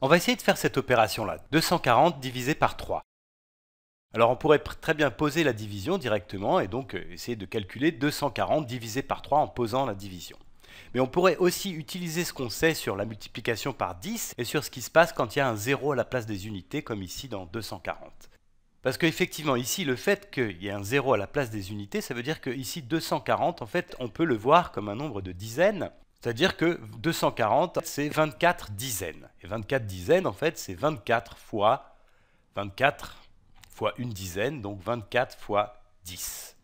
On va essayer de faire cette opération-là, 240 divisé par 3. Alors on pourrait très bien poser la division directement et donc euh, essayer de calculer 240 divisé par 3 en posant la division. Mais on pourrait aussi utiliser ce qu'on sait sur la multiplication par 10 et sur ce qui se passe quand il y a un 0 à la place des unités comme ici dans 240. Parce qu'effectivement, ici, le fait qu'il y ait un 0 à la place des unités, ça veut dire que ici 240, en fait, on peut le voir comme un nombre de dizaines. C'est-à-dire que 240, c'est 24 dizaines. Et 24 dizaines, en fait, c'est 24 fois 24 fois une dizaine, donc 24 fois 10.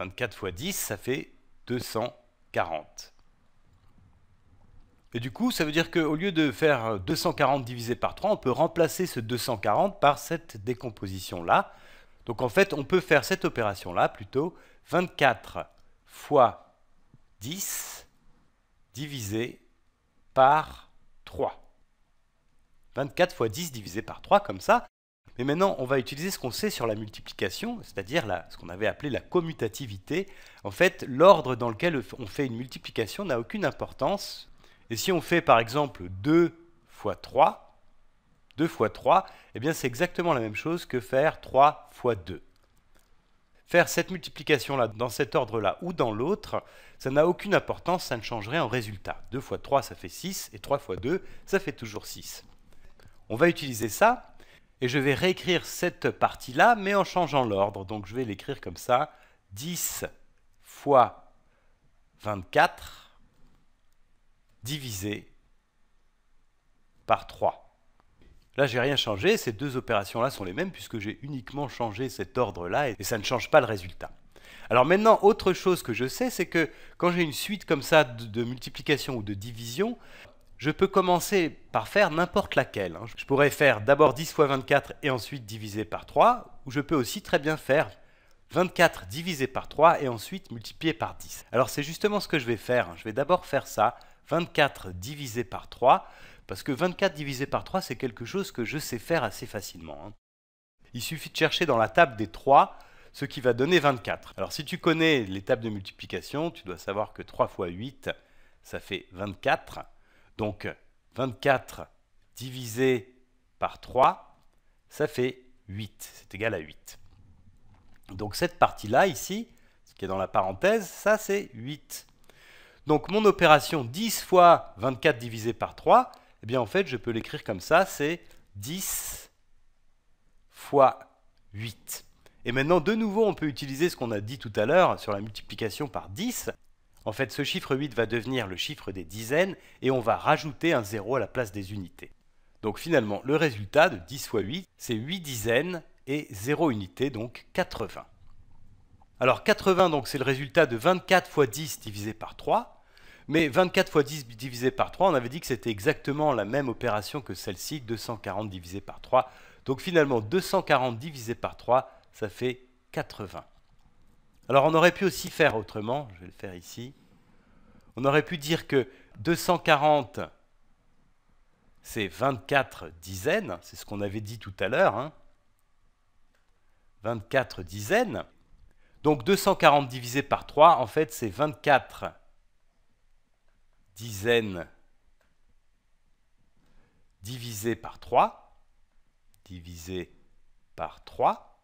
24 fois 10, ça fait 240. Et du coup, ça veut dire qu'au lieu de faire 240 divisé par 3, on peut remplacer ce 240 par cette décomposition-là. Donc en fait, on peut faire cette opération-là plutôt 24 fois 10 divisé par 3. 24 fois 10 divisé par 3 comme ça. Mais maintenant, on va utiliser ce qu'on sait sur la multiplication, c'est-à-dire ce qu'on avait appelé la commutativité. En fait, l'ordre dans lequel on fait une multiplication n'a aucune importance et si on fait par exemple 2 fois 3, 2 fois 3, eh bien c'est exactement la même chose que faire 3 fois 2. Faire cette multiplication-là dans cet ordre-là ou dans l'autre, ça n'a aucune importance, ça ne changerait en résultat. 2 fois 3, ça fait 6, et 3 fois 2, ça fait toujours 6. On va utiliser ça, et je vais réécrire cette partie-là, mais en changeant l'ordre. Donc je vais l'écrire comme ça, 10 fois 24 divisé par 3. Là, j'ai rien changé, ces deux opérations-là sont les mêmes puisque j'ai uniquement changé cet ordre-là et ça ne change pas le résultat. Alors maintenant, autre chose que je sais, c'est que quand j'ai une suite comme ça de, multiplication ou de division, je peux commencer par faire n'importe laquelle. Hein. Je pourrais faire d'abord 10 fois 24 et ensuite diviser par 3, ou je peux aussi très bien faire 24 divisé par 3 et ensuite multiplié par 10. Alors c'est justement ce que je vais faire. Hein. Je vais d'abord faire ça 24 divisé par 3, parce que 24 divisé par 3, c'est quelque chose que je sais faire assez facilement. Hein. Il suffit de chercher dans la table des 3 ce qui va donner 24. Alors si tu connais les tables de multiplication, tu dois savoir que 3 fois 8, ça fait 24. Donc 24 divisé par 3, ça fait 8. C'est égal à 8. Donc cette partie-là, ici, ce qui est dans la parenthèse, ça c'est 8. Donc mon opération 10 fois 24 divisé par 3, eh bien en fait je peux l'écrire comme ça, c'est 10 fois 8. Et maintenant de nouveau on peut utiliser ce qu'on a dit tout à l'heure sur la multiplication par 10. En fait ce chiffre 8 va devenir le chiffre des dizaines et on va rajouter un 0 à la place des unités. Donc finalement le résultat de 10 fois 8 c'est 8 dizaines et 0 unités, donc 80. Alors 80, donc c'est le résultat de 24 fois 10 divisé par 3. Mais 24 fois 10 divisé par 3, on avait dit que c'était exactement la même opération que celle-ci, 240 divisé par 3. Donc finalement, 240 divisé par 3, ça fait 80. Alors on aurait pu aussi faire autrement, je vais le faire ici. On aurait pu dire que 240, c'est 24 dizaines, c'est ce qu'on avait dit tout à l'heure. 24 hein. dizaines. Donc 240 divisé par 3, en fait, c'est 24 dizaines divisé par 3, divisé par 3.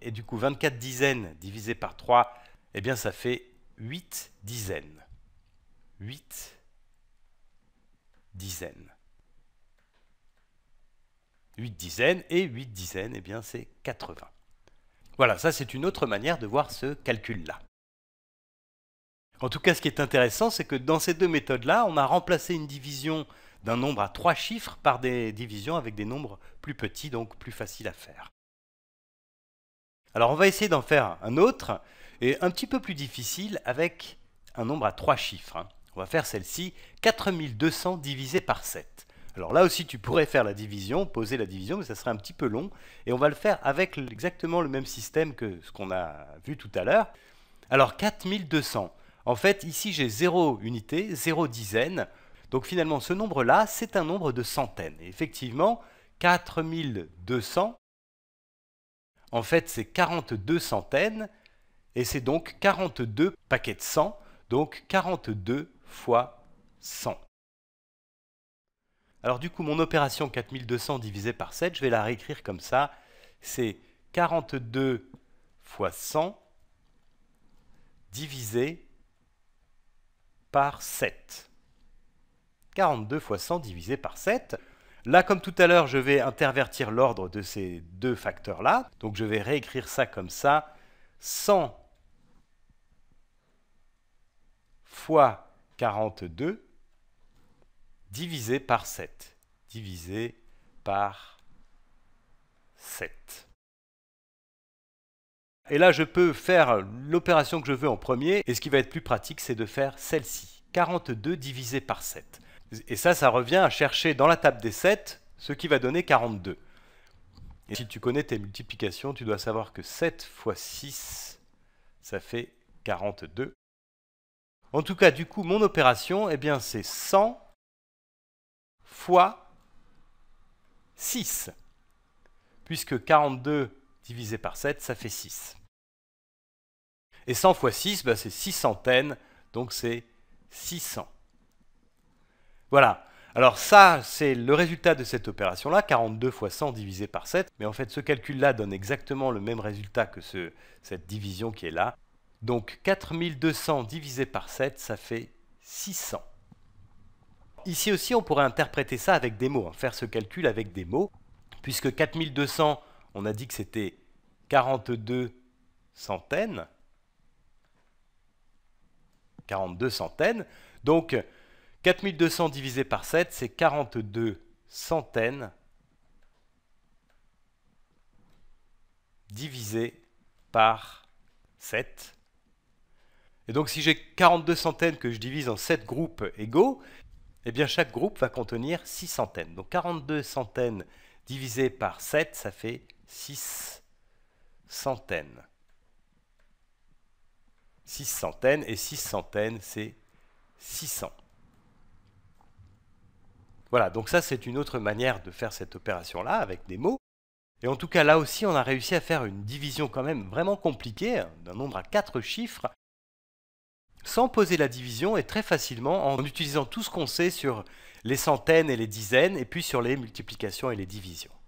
Et du coup, 24 dizaines divisé par 3, eh bien, ça fait 8 dizaines. 8 dizaines. 8 dizaines et 8 dizaines, eh bien, c'est 80. Voilà, ça c'est une autre manière de voir ce calcul-là. En tout cas, ce qui est intéressant, c'est que dans ces deux méthodes-là, on a remplacé une division d'un nombre à trois chiffres par des divisions avec des nombres plus petits, donc plus faciles à faire. Alors on va essayer d'en faire un autre, et un petit peu plus difficile, avec un nombre à trois chiffres. Hein. On va faire celle-ci, 4200 divisé par 7. Alors là aussi, tu pourrais faire la division, poser la division, mais ça serait un petit peu long. Et on va le faire avec exactement le même système que ce qu'on a vu tout à l'heure. Alors 4200. En fait, ici, j'ai 0 unité, 0 dizaine. Donc finalement, ce nombre-là, c'est un nombre de centaines. Et effectivement, 4200, en fait, c'est 42 centaines. Et c'est donc 42 paquets de 100, donc 42 fois 100. Alors du coup, mon opération 4200 divisé par 7, je vais la réécrire comme ça. C'est 42 fois 100 divisé par 7. 42 fois 100 divisé par 7. Là, comme tout à l'heure, je vais intervertir l'ordre de ces deux facteurs-là. Donc je vais réécrire ça comme ça. 100 fois 42 divisé par 7. Divisé par 7. Et là, je peux faire l'opération que je veux en premier. Et ce qui va être plus pratique, c'est de faire celle-ci. 42 divisé par 7. Et ça, ça revient à chercher dans la table des 7 ce qui va donner 42. Et si tu connais tes multiplications, tu dois savoir que 7 fois 6, ça fait 42. En tout cas, du coup, mon opération, eh bien, c'est 100 fois 6, puisque 42 divisé par 7, ça fait 6. Et 100 fois 6, bah, c'est 6 centaines, donc c'est 600. Voilà. Alors ça, c'est le résultat de cette opération-là, 42 fois 100 divisé par 7. Mais en fait, ce calcul-là donne exactement le même résultat que cette division qui est là. Donc 4200 divisé par 7, ça fait 600. Ici aussi, on pourrait interpréter ça avec des mots, hein, faire ce calcul avec des mots, puisque 4200, on a dit que c'était 42 centaines. 42 centaines. Donc, 4200 divisé par 7, c'est 42 centaines divisé par 7. Et donc si j'ai 42 centaines que je divise en 7 groupes égaux, eh bien chaque groupe va contenir 6 centaines. Donc 42 centaines divisé par 7, ça fait 6 centaines. 6 centaines, et 6 centaines, c'est 600. Voilà, donc ça c'est une autre manière de faire cette opération-là avec des mots. Et en tout cas là aussi on a réussi à faire une division quand même vraiment compliquée hein, d'un nombre à 4 chiffres sans poser la division et très facilement en utilisant tout ce qu'on sait sur les centaines et les dizaines et puis sur les multiplications et les divisions.